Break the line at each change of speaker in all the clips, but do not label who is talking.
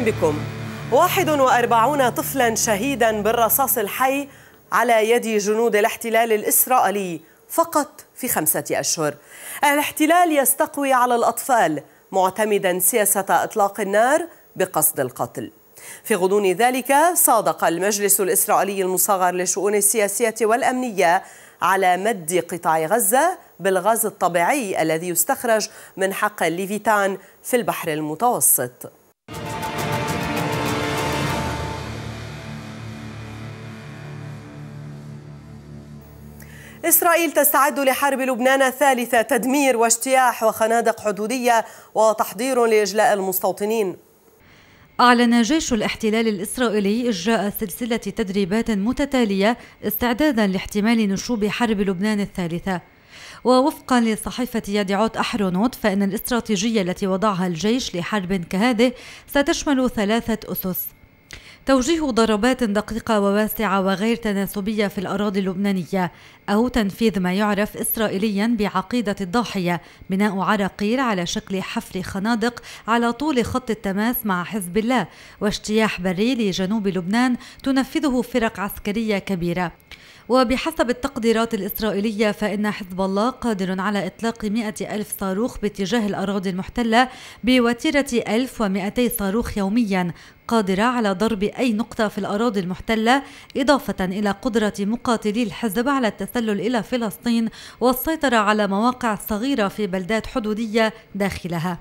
أهلا بكم 41 طفلا شهيدا بالرصاص الحي على يد جنود الاحتلال الإسرائيلي فقط في خمسة أشهر الاحتلال يستقوي على الأطفال معتمدا سياسة إطلاق النار بقصد القتل في غضون ذلك صادق المجلس الإسرائيلي المصغر للشؤون السياسية والأمنية على مد قطاع غزة بالغاز الطبيعي الذي يستخرج من حقل ليفيتان في البحر المتوسط إسرائيل تستعد لحرب لبنان الثالثة تدمير واجتياح وخنادق حدودية وتحضير لإجلاء المستوطنين
أعلن جيش الاحتلال الإسرائيلي إجراء سلسلة تدريبات متتالية استعدادا لاحتمال نشوب حرب لبنان الثالثة ووفقا لصحيفة يدعوت أحرونوت فإن الاستراتيجية التي وضعها الجيش لحرب كهذه ستشمل ثلاثة أسس توجيه ضربات دقيقة وواسعة وغير تناسبية في الأراضي اللبنانية أو تنفيذ ما يعرف إسرائيليا بعقيدة الضاحية بناء عراقيل على شكل حفر خنادق على طول خط التماس مع حزب الله واجتياح بري لجنوب لبنان تنفذه فرق عسكرية كبيرة وبحسب التقديرات الإسرائيلية فإن حزب الله قادر على إطلاق 100 ألف صاروخ باتجاه الأراضي المحتلة بوتيرة 1200 صاروخ يوميا قادرة على ضرب أي نقطة في الأراضي المحتلة إضافة إلى قدرة مقاتلي الحزب على التسلل إلى فلسطين والسيطرة على مواقع صغيرة في بلدات حدودية داخلها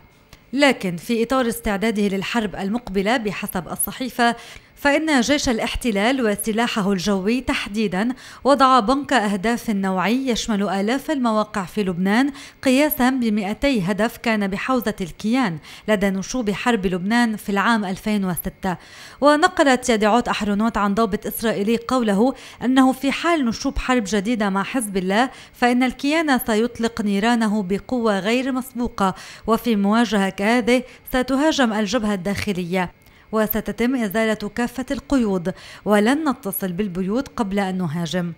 لكن في إطار استعداده للحرب المقبلة بحسب الصحيفة فإن جيش الاحتلال وسلاحه الجوي تحديدا وضع بنك أهداف نوعي يشمل آلاف المواقع في لبنان قياسا ب 200 هدف كان بحوزة الكيان لدى نشوب حرب لبنان في العام 2006 ونقلت يدعوت أحرنوت عن ضابط إسرائيلي قوله أنه في حال نشوب حرب جديدة مع حزب الله فإن الكيان سيطلق نيرانه بقوة غير مسبوقة وفي مواجهة كهذه ستهاجم الجبهة الداخلية وستتم إزالة كافة القيود ولن نتصل بالبيوت قبل أن نهاجم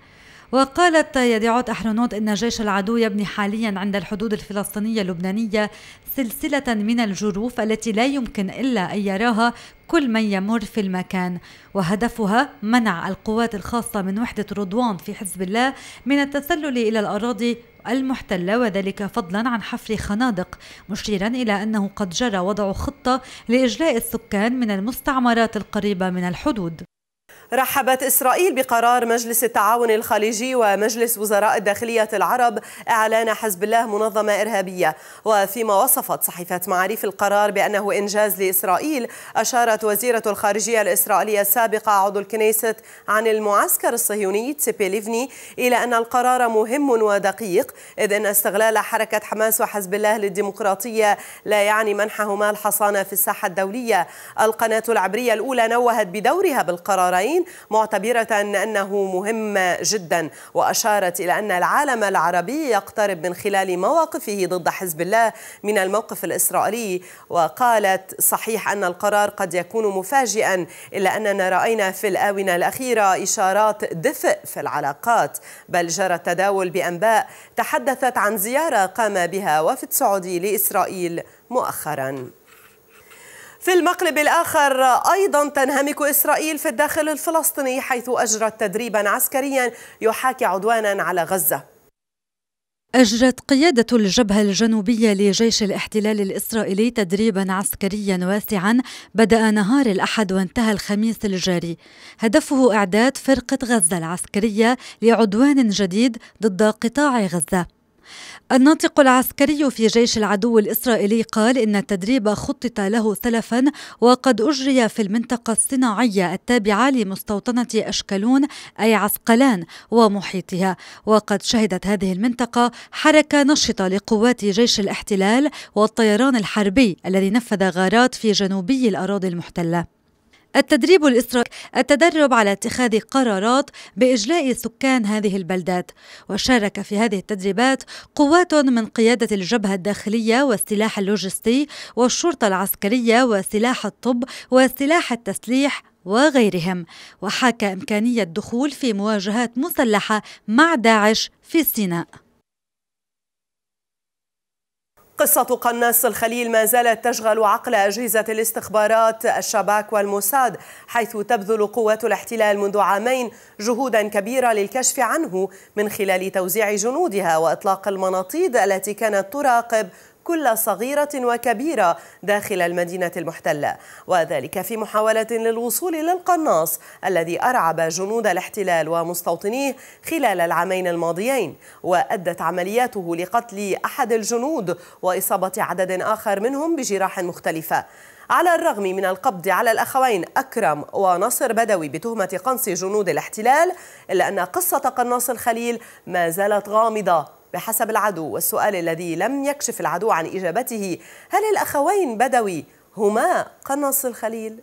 وقالت يدعوت أحرنوت أن جيش العدو يبني حاليا عند الحدود الفلسطينية اللبنانية سلسلة من الجروف التي لا يمكن إلا أن يراها كل من يمر في المكان وهدفها منع القوات الخاصة من وحدة رضوان في حزب الله من التسلل إلى الأراضي المحتلة وذلك فضلا عن حفر خنادق مشيرا إلى أنه قد جرى وضع خطة لإجلاء السكان من المستعمرات القريبة من الحدود
رحبت إسرائيل بقرار مجلس التعاون الخليجي ومجلس وزراء الداخلية العرب إعلان حزب الله منظمة إرهابية وفيما وصفت صحيفة معاريف القرار بأنه إنجاز لإسرائيل أشارت وزيرة الخارجية الإسرائيلية السابقة عضو الكنيست عن المعسكر الصهيوني تسيبي ليفني إلى أن القرار مهم ودقيق إذ أن استغلال حركة حماس وحزب الله للديمقراطية لا يعني منحهما الحصانة في الساحة الدولية القناة العبرية الأولى نوهت بدورها بالقرارين العالمين معتبرة أنه مهم جدا وأشارت إلى أن العالم العربي يقترب من خلال مواقفه ضد حزب الله من الموقف الإسرائيلي وقالت صحيح أن القرار قد يكون مفاجئا إلا أننا رأينا في الآونة الأخيرة إشارات دفء في العلاقات بل جرى التداول بأنباء تحدثت عن زيارة قام بها وفد سعودي لإسرائيل مؤخراً في المقلب الآخر أيضا تنهمك إسرائيل في الداخل الفلسطيني حيث أجرت تدريبا عسكريا يحاكي عدوانا على غزة
أجرت قيادة الجبهة الجنوبية لجيش الاحتلال الإسرائيلي تدريبا عسكريا واسعا بدأ نهار الأحد وانتهى الخميس الجاري هدفه إعداد فرقة غزة العسكرية لعدوان جديد ضد قطاع غزة الناطق العسكري في جيش العدو الإسرائيلي قال إن التدريب خطط له سلفا وقد أجري في المنطقة الصناعية التابعة لمستوطنة أشكلون أي عسقلان ومحيطها وقد شهدت هذه المنطقة حركة نشطة لقوات جيش الاحتلال والطيران الحربي الذي نفذ غارات في جنوبي الأراضي المحتلة التدريب الاستراتيجي التدرب على اتخاذ قرارات بإجلاء سكان هذه البلدات وشارك في هذه التدريبات قوات من قيادة الجبهة الداخلية والسلاح اللوجستي والشرطة العسكرية وسلاح الطب وسلاح التسليح وغيرهم وحاكى إمكانية الدخول في مواجهات مسلحة مع داعش في سيناء
قصة قناص الخليل ما زالت تشغل عقل أجهزة الاستخبارات الشباك والموساد حيث تبذل قوات الاحتلال منذ عامين جهودا كبيرة للكشف عنه من خلال توزيع جنودها وإطلاق المناطيد التي كانت تراقب كل صغيرة وكبيرة داخل المدينة المحتلة وذلك في محاولة للوصول للقناص الذي أرعب جنود الاحتلال ومستوطنيه خلال العامين الماضيين وأدت عملياته لقتل أحد الجنود وإصابة عدد آخر منهم بجراح مختلفة على الرغم من القبض على الأخوين أكرم ونصر بدوي بتهمة قنص جنود الاحتلال إلا أن قصة قناص الخليل ما زالت غامضة بحسب العدو والسؤال الذي لم يكشف العدو عن إجابته هل الأخوين بدوي هما قناص الخليل؟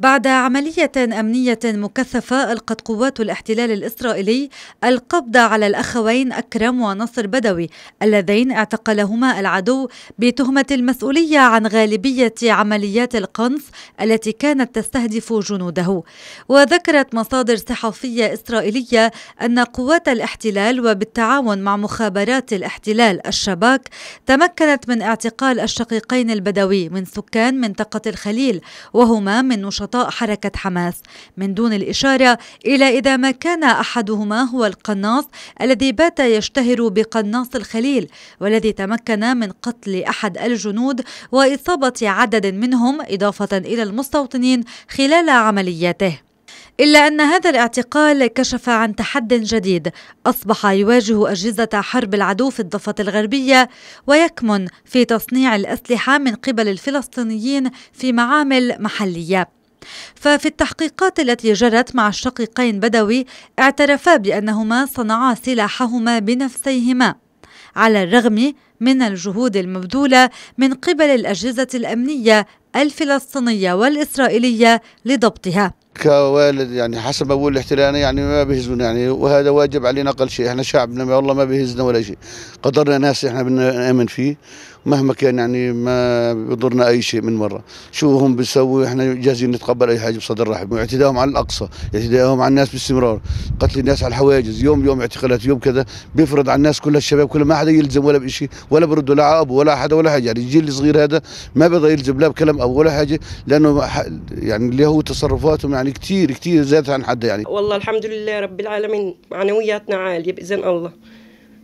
بعد عملية أمنية مكثفة ألقت قوات الاحتلال الإسرائيلي القبض على الأخوين أكرم ونصر بدوي اللذين اعتقلهما العدو بتهمة المسؤولية عن غالبية عمليات القنص التي كانت تستهدف جنوده وذكرت مصادر صحفية إسرائيلية أن قوات الاحتلال وبالتعاون مع مخابرات الاحتلال الشباك تمكنت من اعتقال الشقيقين البدوي من سكان منطقة الخليل وهما من نشطاء نشطاء حركة حماس من دون الإشارة إلى إذا ما كان أحدهما هو القناص الذي بات يشتهر بقناص الخليل والذي تمكن من قتل أحد الجنود وإصابة عدد منهم إضافة إلى المستوطنين خلال عملياته إلا أن هذا الاعتقال كشف عن تحد جديد أصبح يواجه أجهزة حرب العدو في الضفة الغربية ويكمن في تصنيع الأسلحة من قبل الفلسطينيين في معامل محلية ففي التحقيقات التي جرت مع الشقيقين بدوي اعترفا بأنهما صنعا سلاحهما بنفسيهما على الرغم من الجهود المبذولة من قبل الأجهزة الأمنية الفلسطينية والإسرائيلية لضبطها كوالد يعني حسب ما بقول الاحتلال يعني ما بيهزنا يعني وهذا واجب علينا اقل شيء احنا شعبنا ما والله ما بيهزنا ولا شيء قدرنا ناس احنا بدنا نامن فيه مهما كان يعني ما بيضرنا اي شيء من مره شو هم بيسووا احنا جاهزين نتقبل اي حاجه بصدر رحب واعتدائهم على الاقصى اعتدائهم على الناس باستمرار قتل الناس على الحواجز يوم يوم اعتقالات يوم كذا بيفرض على الناس كل الشباب كل ما حدا يلزم ولا بشيء ولا بردوا لا ابو ولا حدا ولا حاجه يعني الجيل الصغير هذا ما بده يلزم لا بكلام ابو ولا حاجه لانه يعني اللي هو تصرفاتهم يعني يعني كثير كثير زادت عن حد يعني
والله الحمد
لله رب العالمين معنوياتنا يعني عاليه باذن الله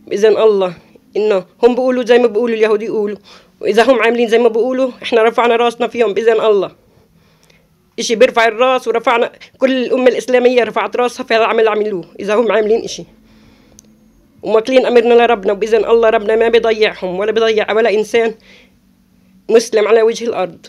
باذن الله انه هم بيقولوا زي ما بيقولوا اليهود يقولوا واذا هم عاملين زي ما بيقولوا احنا رفعنا راسنا فيهم باذن الله اشي بيرفع الراس ورفعنا كل الامه الاسلاميه رفعت راسها في هذا العمل اللي عملوه اذا هم عاملين اشي وماكلين امرنا لربنا وباذن الله ربنا ما بيضيعهم ولا بيضيع ولا انسان مسلم على وجه الارض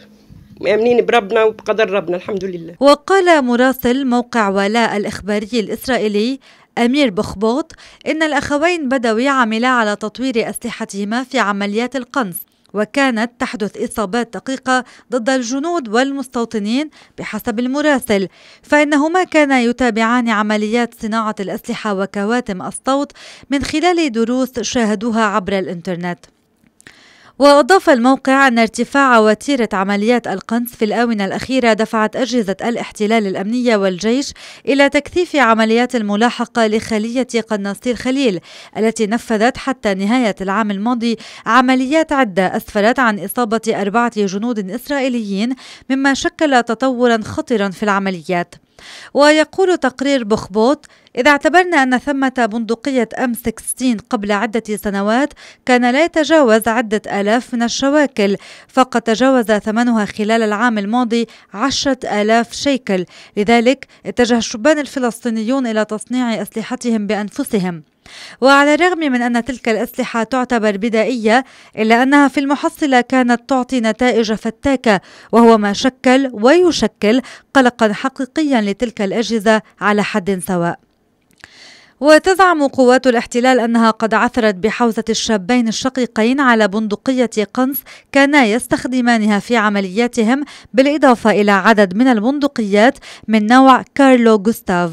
مؤمنين بربنا وبقدر ربنا الحمد لله
وقال مراسل موقع ولاء الإخباري الإسرائيلي أمير بخبوط إن الأخوين بدوي عملا على تطوير أسلحتهما في عمليات القنص وكانت تحدث إصابات دقيقة ضد الجنود والمستوطنين بحسب المراسل فإنهما كانا يتابعان عمليات صناعة الأسلحة وكواتم الصوت من خلال دروس شاهدوها عبر الإنترنت وأضاف الموقع أن ارتفاع وتيرة عمليات القنص في الآونة الأخيرة دفعت أجهزة الاحتلال الأمنية والجيش إلى تكثيف عمليات الملاحقة لخلية قناصي الخليل التي نفذت حتى نهاية العام الماضي عمليات عدة أسفرت عن إصابة أربعة جنود إسرائيليين مما شكل تطورا خطرا في العمليات ويقول تقرير بخبوط إذا اعتبرنا أن ثمة بندقية أم 16 قبل عدة سنوات كان لا يتجاوز عدة آلاف من الشواكل فقد تجاوز ثمنها خلال العام الماضي عشرة آلاف شيكل لذلك اتجه الشبان الفلسطينيون إلى تصنيع أسلحتهم بأنفسهم وعلى الرغم من أن تلك الأسلحة تعتبر بدائية إلا أنها في المحصلة كانت تعطي نتائج فتاكة وهو ما شكل ويشكل قلقا حقيقيا لتلك الأجهزة على حد سواء وتزعم قوات الاحتلال أنها قد عثرت بحوزة الشابين الشقيقين على بندقية قنص كانا يستخدمانها في عملياتهم بالإضافة إلى عدد من البندقيات من نوع كارلو جوستاف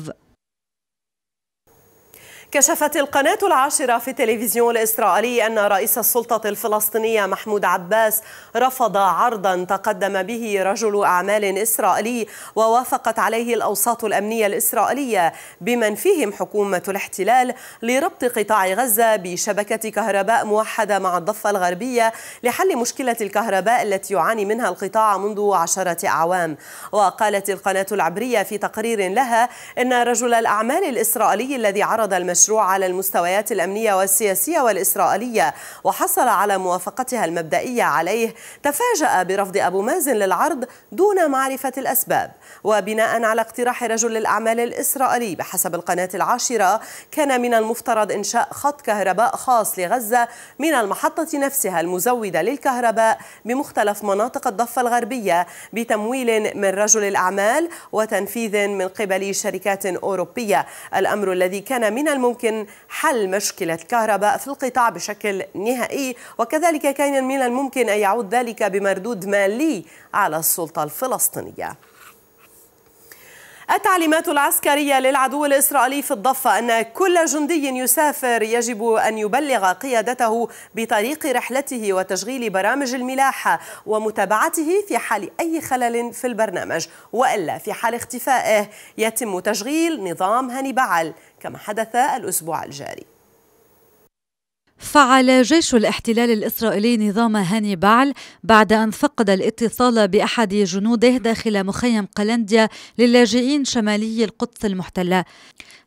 كشفت القناة العاشرة في التلفزيون الإسرائيلي أن رئيس السلطة الفلسطينية محمود عباس رفض عرضا تقدم به رجل أعمال إسرائيلي ووافقت عليه الأوساط الأمنية الإسرائيلية بمن فيهم حكومة الاحتلال لربط قطاع غزة بشبكة كهرباء موحدة مع الضفة الغربية لحل مشكلة الكهرباء التي يعاني منها القطاع منذ عشرة أعوام وقالت القناة العبرية في تقرير لها أن رجل الأعمال الإسرائيلي الذي عرض المشروع المشروع على المستويات الأمنية والسياسية والإسرائيلية وحصل على موافقتها المبدئية عليه تفاجأ برفض أبو مازن للعرض دون معرفة الأسباب وبناء على اقتراح رجل الأعمال الإسرائيلي بحسب القناة العاشرة كان من المفترض إنشاء خط كهرباء خاص لغزة من المحطة نفسها المزودة للكهرباء بمختلف مناطق الضفة الغربية بتمويل من رجل الأعمال وتنفيذ من قبل شركات أوروبية الأمر الذي كان من الممكن يمكن حل مشكلة كهرباء في القطاع بشكل نهائي وكذلك كان من الممكن أن يعود ذلك بمردود مالي على السلطة الفلسطينية التعليمات العسكرية للعدو الإسرائيلي في الضفة أن كل جندي يسافر يجب أن يبلغ قيادته بطريق رحلته وتشغيل برامج الملاحة ومتابعته في حال أي خلل في البرنامج وإلا في حال اختفائه يتم تشغيل نظام هاني بعل كما حدث الأسبوع الجاري
فعل جيش الاحتلال الإسرائيلي نظام هاني بعل بعد أن فقد الاتصال بأحد جنوده داخل مخيم قلنديا للاجئين شمالي القدس المحتلة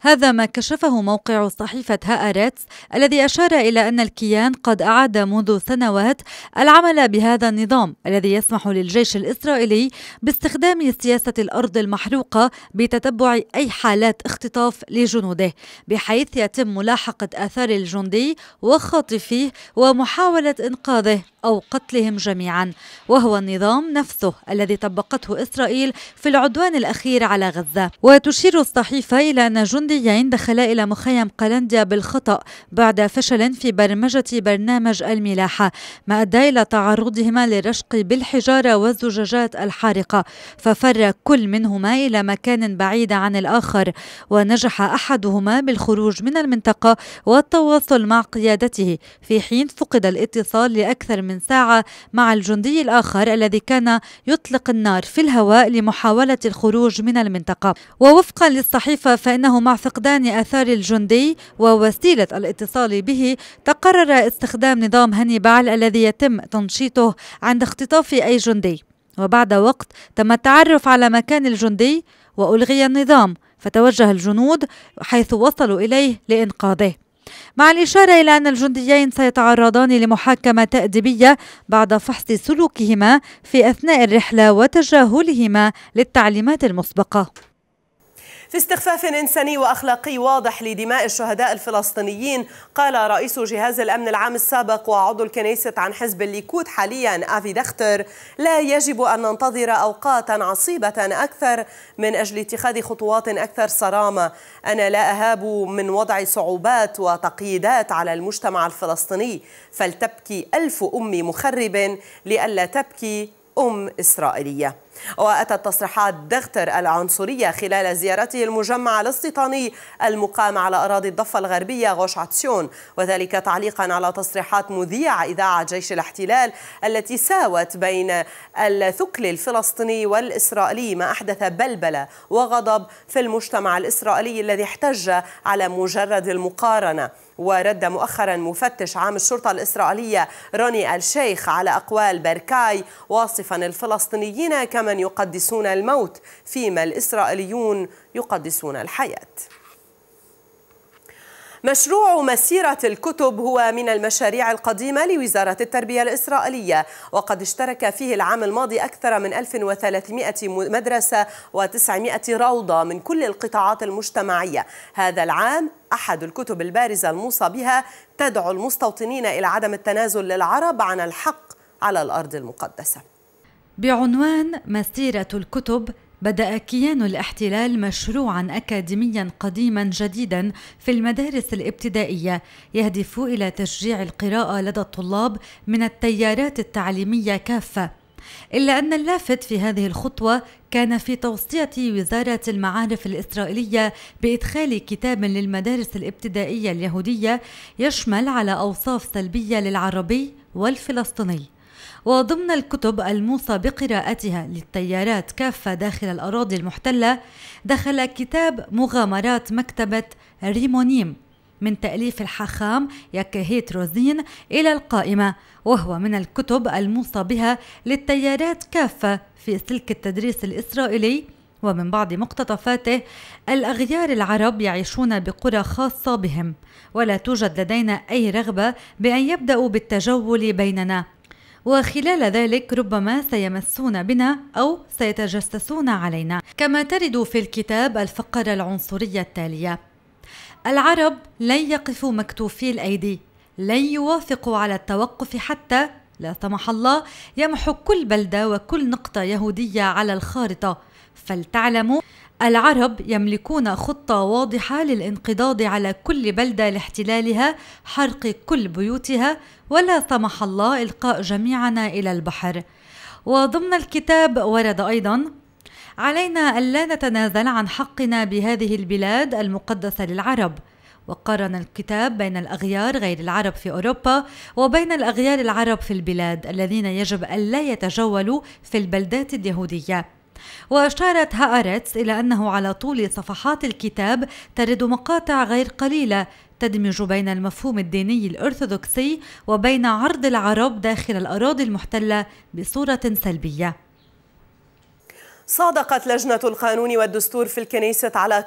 هذا ما كشفه موقع صحيفة هآرتس الذي أشار إلى أن الكيان قد أعاد منذ سنوات العمل بهذا النظام الذي يسمح للجيش الإسرائيلي باستخدام سياسة الأرض المحروقة بتتبع أي حالات اختطاف لجنوده بحيث يتم ملاحقة آثار الجندي و خاطفيه ومحاولة إنقاذه أو قتلهم جميعا وهو النظام نفسه الذي طبقته إسرائيل في العدوان الأخير على غزة وتشير الصحيفة إلى أن جنديين دخلا إلى مخيم قلنديا بالخطأ بعد فشل في برمجة برنامج الملاحة ما أدى إلى تعرضهما للرشق بالحجارة والزجاجات الحارقة ففر كل منهما إلى مكان بعيد عن الآخر ونجح أحدهما بالخروج من المنطقة والتواصل مع قيادته قوته في حين فقد الاتصال لأكثر من ساعة مع الجندي الآخر الذي كان يطلق النار في الهواء لمحاولة الخروج من المنطقة ووفقا للصحيفة فإنه مع فقدان آثار الجندي ووسيلة الاتصال به تقرر استخدام نظام هنيبال الذي يتم تنشيطه عند اختطاف أي جندي وبعد وقت تم التعرف على مكان الجندي وألغي النظام فتوجه الجنود حيث وصلوا إليه لإنقاذه مع الإشارة إلى أن الجنديين سيتعرضان لمحاكمة تأديبية بعد فحص سلوكهما في أثناء الرحلة وتجاهلهما للتعليمات المسبقة
في استخفاف إنساني وأخلاقي واضح لدماء الشهداء الفلسطينيين قال رئيس جهاز الأمن العام السابق وعضو الكنيسة عن حزب الليكود حاليا أفي دختر لا يجب أن ننتظر أوقاتا عصيبة أكثر من أجل اتخاذ خطوات أكثر صرامة أنا لا أهاب من وضع صعوبات وتقييدات على المجتمع الفلسطيني فلتبكي ألف أم مخرب لئلا تبكي أم إسرائيلية وأتت تصريحات دغتر العنصرية خلال زيارته المجمع الاستيطاني المقام على أراضي الضفة الغربية غوش عتسيون وذلك تعليقا على تصريحات مذيع إذاعة جيش الاحتلال التي ساوت بين الثكل الفلسطيني والإسرائيلي ما أحدث بلبلة وغضب في المجتمع الإسرائيلي الذي احتج على مجرد المقارنة ورد مؤخرا مفتش عام الشرطة الإسرائيلية روني الشيخ على أقوال بركاي واصفا الفلسطينيين كمن يقدسون الموت فيما الإسرائيليون يقدسون الحياة مشروع مسيرة الكتب هو من المشاريع القديمة لوزارة التربية الإسرائيلية وقد اشترك فيه العام الماضي أكثر من 1300 مدرسة و900 روضة من كل القطاعات المجتمعية هذا العام أحد الكتب البارزة الموصى بها تدعو المستوطنين إلى عدم التنازل للعرب عن الحق على الأرض المقدسة
بعنوان مسيرة الكتب بدأ كيان الاحتلال مشروعا أكاديميا قديما جديدا في المدارس الابتدائية يهدف إلى تشجيع القراءة لدى الطلاب من التيارات التعليمية كافة إلا أن اللافت في هذه الخطوة كان في توصية وزارة المعارف الإسرائيلية بإدخال كتاب للمدارس الابتدائية اليهودية يشمل على أوصاف سلبية للعربي والفلسطيني وضمن الكتب الموصى بقراءتها للتيارات كافة داخل الأراضي المحتلة دخل كتاب مغامرات مكتبة ريمونيم من تأليف الحاخام ياكهيت روزين إلى القائمة وهو من الكتب الموصى بها للتيارات كافة في سلك التدريس الإسرائيلي ومن بعض مقتطفاته الأغيار العرب يعيشون بقرى خاصة بهم ولا توجد لدينا أي رغبة بأن يبدأوا بالتجول بيننا وخلال ذلك ربما سيمسون بنا أو سيتجسسون علينا كما ترد في الكتاب الفقرة العنصرية التالية العرب لن يقفوا مكتوفي الأيدي لن يوافقوا على التوقف حتى لا سمح الله يمحو كل بلدة وكل نقطة يهودية على الخارطة فلتعلموا العرب يملكون خطة واضحة للانقضاض على كل بلدة لاحتلالها، حرق كل بيوتها، ولا سمح الله إلقاء جميعنا إلى البحر. وضمن الكتاب ورد أيضا: علينا ألا نتنازل عن حقنا بهذه البلاد المقدسة للعرب. وقارن الكتاب بين الأغيار غير العرب في أوروبا وبين الأغيار العرب في البلاد الذين يجب ألا يتجولوا في البلدات اليهودية. وأشارت هأرتس إلى أنه على طول صفحات الكتاب ترد مقاطع غير قليلة تدمج بين المفهوم الديني الأرثوذكسي وبين عرض العرب داخل الأراضي المحتلة بصورة سلبية
صادقت لجنة القانون والدستور في الكنيسة على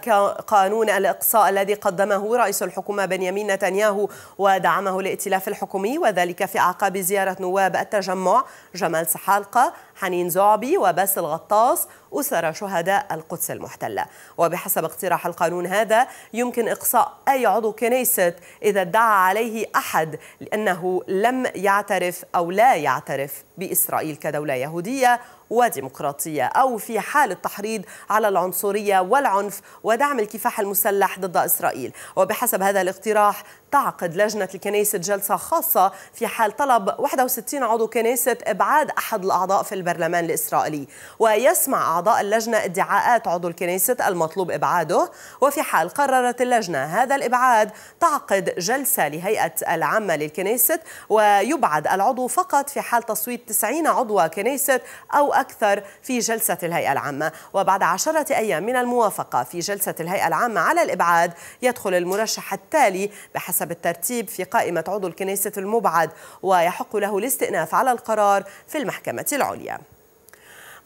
قانون الإقصاء الذي قدمه رئيس الحكومة بنيامين نتنياهو ودعمه الائتلاف الحكومي وذلك في أعقاب زيارة نواب التجمع جمال سحالقة حنين زعبي وباسل غطاس أسر شهداء القدس المحتلة وبحسب اقتراح القانون هذا يمكن إقصاء أي عضو كنيسة إذا ادعى عليه أحد لأنه لم يعترف أو لا يعترف بإسرائيل كدولة يهودية وديمقراطية أو في حال التحريض على العنصرية والعنف ودعم الكفاح المسلح ضد إسرائيل وبحسب هذا الاقتراح تعقد لجنة الكنيسة جلسة خاصة في حال طلب 61 عضو كنيسة إبعاد أحد الأعضاء في البرلمان الإسرائيلي ويسمع أعضاء اللجنة ادعاءات عضو الكنيسة المطلوب إبعاده وفي حال قررت اللجنة هذا الإبعاد تعقد جلسة لهيئة العامة للكنيسة ويبعد العضو فقط في حال تصويت 90 عضو كنيسة أو أكثر في جلسة الهيئة العامة وبعد عشرة أيام من الموافقة في جلسة الهيئة العامة على الإبعاد يدخل المرشح التالي بحسب حسب الترتيب في قائمة عضو الكنيسة المبعد ويحق له الاستئناف على القرار في المحكمة العليا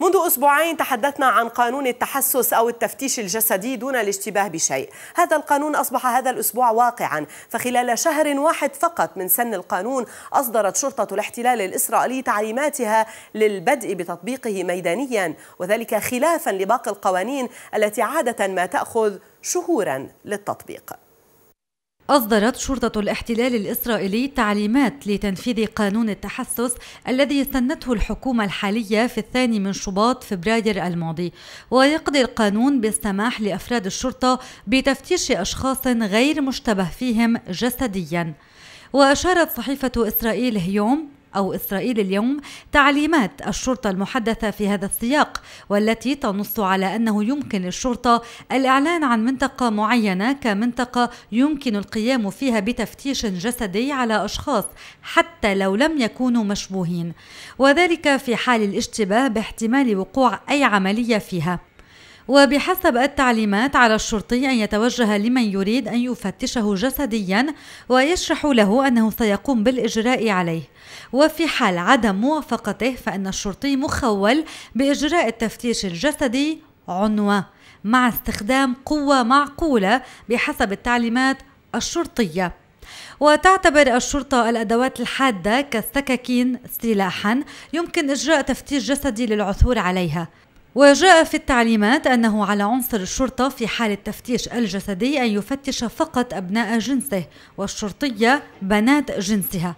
منذ أسبوعين تحدثنا عن قانون التحسس أو التفتيش الجسدي دون الاشتباه بشيء هذا القانون أصبح هذا الأسبوع واقعا فخلال شهر واحد فقط من سن القانون أصدرت شرطة الاحتلال الإسرائيلي تعليماتها للبدء بتطبيقه ميدانيا وذلك خلافا لباقي القوانين التي عادة ما تأخذ شهورا
للتطبيق أصدرت شرطة الاحتلال الإسرائيلي تعليمات لتنفيذ قانون التحسس الذي استنته الحكومة الحالية في الثاني من شباط فبراير الماضي ويقضي القانون بالسماح لأفراد الشرطة بتفتيش أشخاص غير مشتبه فيهم جسدياً وأشارت صحيفة إسرائيل هيوم أو إسرائيل اليوم تعليمات الشرطة المحدثة في هذا السياق والتي تنص على أنه يمكن للشرطة الإعلان عن منطقة معينة كمنطقة يمكن القيام فيها بتفتيش جسدي على أشخاص حتى لو لم يكونوا مشبوهين وذلك في حال الاشتباه باحتمال وقوع أي عملية فيها وبحسب التعليمات على الشرطي أن يتوجه لمن يريد أن يفتشه جسديا ويشرح له أنه سيقوم بالإجراء عليه وفي حال عدم موافقته فإن الشرطي مخول بإجراء التفتيش الجسدي عنوة مع استخدام قوة معقولة بحسب التعليمات الشرطية وتعتبر الشرطة الأدوات الحادة كالسكاكين سلاحا يمكن إجراء تفتيش جسدي للعثور عليها وجاء في التعليمات أنه على عنصر الشرطة في حال التفتيش الجسدي أن يفتش فقط أبناء جنسه والشرطية بنات جنسها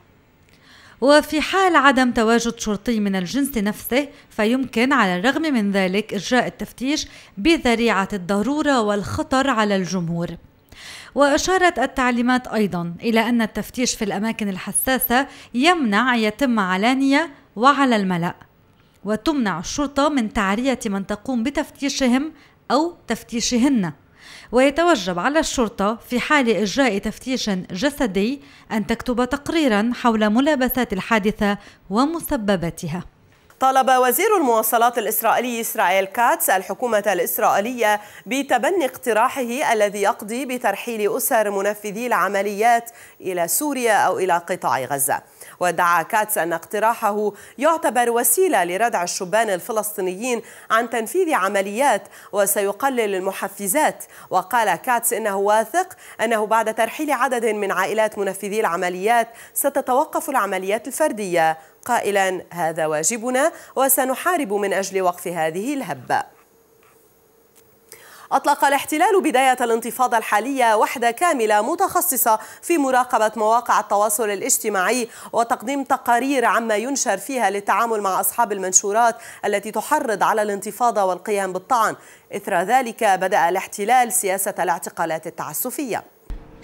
وفي حال عدم تواجد شرطي من الجنس نفسه فيمكن على الرغم من ذلك إجراء التفتيش بذريعة الضرورة والخطر على الجمهور وأشارت التعليمات أيضا إلى أن التفتيش في الأماكن الحساسة يمنع يتم علانية وعلى الملأ وتمنع الشرطة من تعرية من تقوم بتفتيشهم أو تفتيشهن ويتوجب على الشرطة في حال إجراء تفتيش جسدي أن تكتب تقريرا حول ملابسات الحادثة ومسبباتها
طالب وزير المواصلات الإسرائيلي إسرائيل كاتس الحكومة الإسرائيلية بتبني اقتراحه الذي يقضي بترحيل أسر منفذي العمليات إلى سوريا أو إلى قطاع غزة ودعا كاتس أن اقتراحه يعتبر وسيلة لردع الشبان الفلسطينيين عن تنفيذ عمليات وسيقلل المحفزات وقال كاتس إنه واثق أنه بعد ترحيل عدد من عائلات منفذي العمليات ستتوقف العمليات الفردية قائلا هذا واجبنا وسنحارب من أجل وقف هذه الهبة أطلق الاحتلال بداية الانتفاضة الحالية وحدة كاملة متخصصة في مراقبة مواقع التواصل الاجتماعي وتقديم تقارير عما ينشر فيها للتعامل مع أصحاب المنشورات التي تحرض على الانتفاضة والقيام بالطعن إثر ذلك بدأ الاحتلال سياسة الاعتقالات التعسفية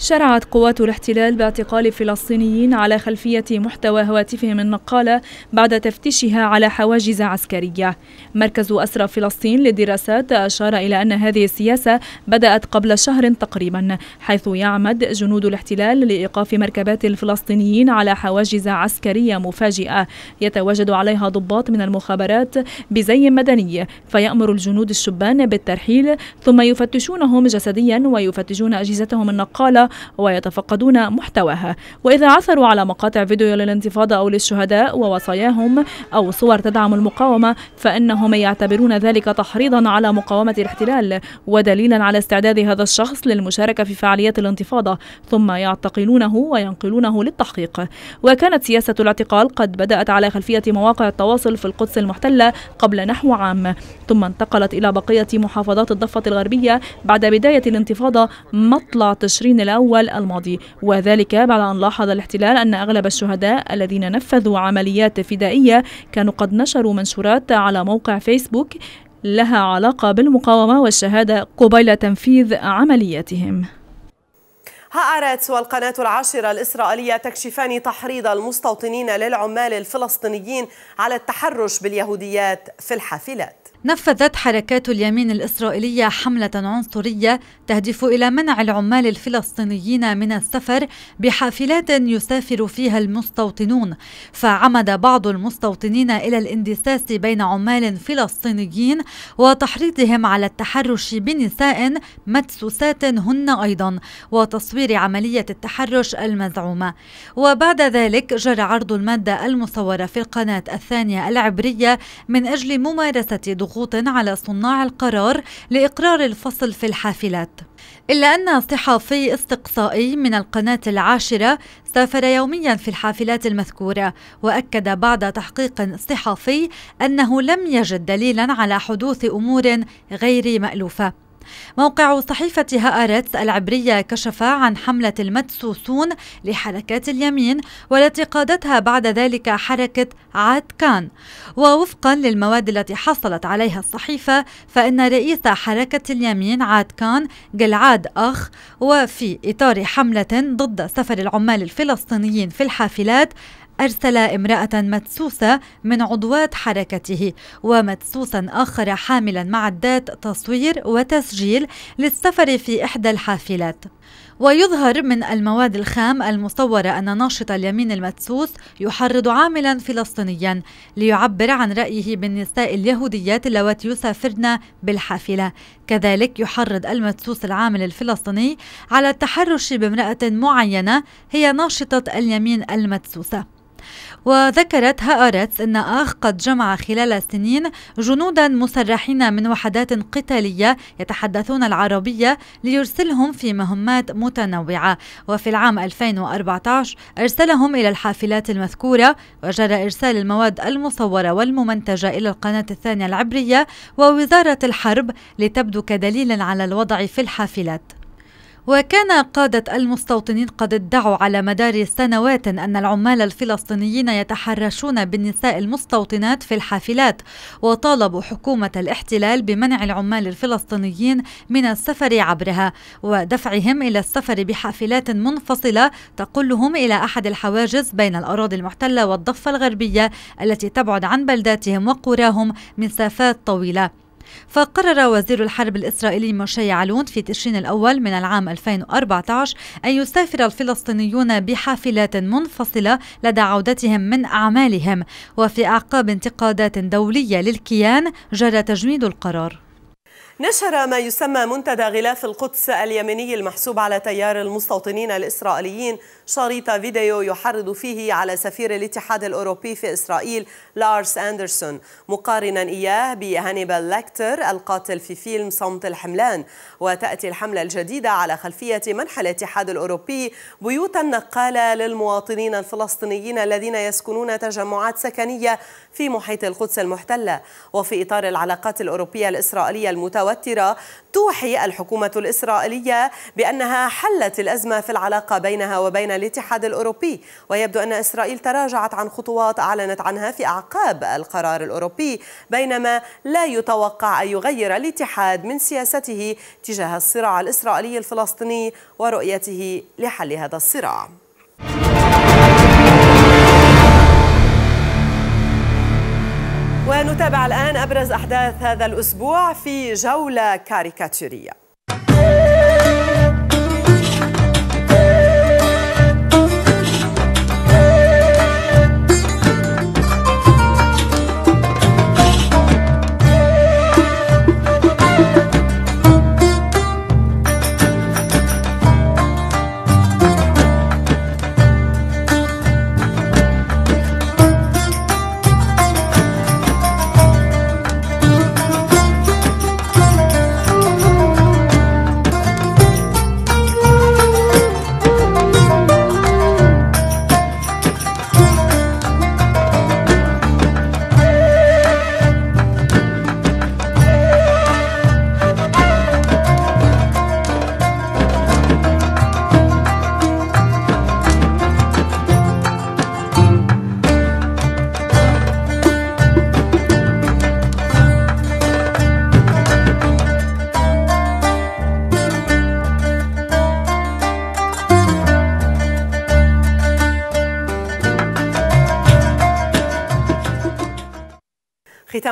شرعت قوات الاحتلال باعتقال فلسطينيين على خلفية محتوى هواتفهم النقالة بعد تفتيشها على حواجز عسكرية مركز أسرى فلسطين للدراسات أشار إلى أن هذه السياسة بدأت قبل شهر تقريبا حيث يعمد جنود الاحتلال لإيقاف مركبات الفلسطينيين على حواجز عسكرية مفاجئة يتواجد عليها ضباط من المخابرات بزي مدني فيأمر الجنود الشبان بالترحيل ثم يفتشونهم جسديا ويفتشون أجهزتهم النقالة ويتفقدون محتواها وإذا عثروا على مقاطع فيديو للانتفاضة أو للشهداء ووصاياهم أو صور تدعم المقاومة فإنهم يعتبرون ذلك تحريضا على مقاومة الاحتلال ودليلا على استعداد هذا الشخص للمشاركة في فعاليات الانتفاضة ثم يعتقلونه وينقلونه للتحقيق وكانت سياسة الاعتقال قد بدأت على خلفية مواقع التواصل في القدس المحتلة قبل نحو عام ثم انتقلت إلى بقية محافظات الضفة الغربية بعد بداية الانتفاضة مطلع تشرين الأول الأول الماضي وذلك بعد أن لاحظ الاحتلال أن أغلب الشهداء الذين نفذوا عمليات فدائية كانوا قد نشروا منشورات على موقع فيسبوك لها علاقة بالمقاومة والشهادة قبيل تنفيذ عملياتهم
هآرتس والقناة العاشرة الإسرائيلية تكشفان تحريض المستوطنين للعمال الفلسطينيين على التحرش باليهوديات في الحافلات
نفذت حركات اليمين الإسرائيلية حملة عنصرية تهدف إلى منع العمال الفلسطينيين من السفر بحافلات يسافر فيها المستوطنون فعمد بعض المستوطنين إلى الاندساس بين عمال فلسطينيين وتحريضهم على التحرش بنساء مدسوسات هن أيضا وتصوير عملية التحرش المزعومة وبعد ذلك جرى عرض المادة المصورة في القناة الثانية العبرية من أجل ممارسة ضغوط على صناع القرار لإقرار الفصل في الحافلات إلا أن صحفي استقصائي من القناة العاشرة سافر يوميا في الحافلات المذكورة وأكد بعد تحقيق صحفي أنه لم يجد دليلا على حدوث أمور غير مألوفة موقع صحيفة هآرتس العبرية كشف عن حملة المدسوسون لحركات اليمين والتي قادتها بعد ذلك حركة عاد كان ووفقا للمواد التي حصلت عليها الصحيفة فإن رئيس حركة اليمين عاد كان جلعاد أخ وفي إطار حملة ضد سفر العمال الفلسطينيين في الحافلات أرسل امرأة مدسوسة من عضوات حركته ومدسوسا آخر حاملا معدات تصوير وتسجيل للسفر في إحدى الحافلات ويظهر من المواد الخام المصورة أن ناشط اليمين المدسوس يحرض عاملا فلسطينيا ليعبر عن رأيه بالنساء اليهوديات اللواتي يسافرن بالحافلة كذلك يحرض المدسوس العامل الفلسطيني على التحرش بامرأة معينة هي ناشطة اليمين المدسوسة وذكرت هأرتس أن آخ قد جمع خلال سنين جنودا مسرحين من وحدات قتالية يتحدثون العربية ليرسلهم في مهمات متنوعة وفي العام 2014 أرسلهم إلى الحافلات المذكورة وجرى إرسال المواد المصورة والممنتجة إلى القناة الثانية العبرية ووزارة الحرب لتبدو كدليل على الوضع في الحافلات وكان قادة المستوطنين قد ادعوا على مدار سنوات أن العمال الفلسطينيين يتحرشون بالنساء المستوطنات في الحافلات وطالبوا حكومة الاحتلال بمنع العمال الفلسطينيين من السفر عبرها ودفعهم إلى السفر بحافلات منفصلة تقلهم إلى أحد الحواجز بين الأراضي المحتلة والضفة الغربية التي تبعد عن بلداتهم وقراهم مسافات طويلة فقرر وزير الحرب الإسرائيلي موشي علون في تشرين الأول من العام 2014 أن يسافر الفلسطينيون بحافلات منفصلة لدى عودتهم من أعمالهم وفي أعقاب انتقادات دولية للكيان جرى تجميد القرار
نشر ما يسمى منتدى غلاف القدس اليمني المحسوب على تيار المستوطنين الإسرائيليين شريط فيديو يحرض فيه على سفير الاتحاد الأوروبي في إسرائيل لارس أندرسون مقارنا إياه بهانيبال لكتر القاتل في فيلم صمت الحملان وتأتي الحملة الجديدة على خلفية منح الاتحاد الأوروبي بيوتا نقالة للمواطنين الفلسطينيين الذين يسكنون تجمعات سكنية في محيط القدس المحتلة وفي إطار العلاقات الأوروبية الإسرائيلية المتواجدة المتوترة توحي الحكومة الإسرائيلية بأنها حلت الأزمة في العلاقة بينها وبين الاتحاد الأوروبي ويبدو أن إسرائيل تراجعت عن خطوات أعلنت عنها في أعقاب القرار الأوروبي بينما لا يتوقع أن يغير الاتحاد من سياسته تجاه الصراع الإسرائيلي الفلسطيني ورؤيته لحل هذا الصراع ونتابع الآن أبرز أحداث هذا الأسبوع في جولة كاريكاتورية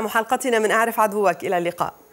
حلقتنا من أعرف عدوك إلى
اللقاء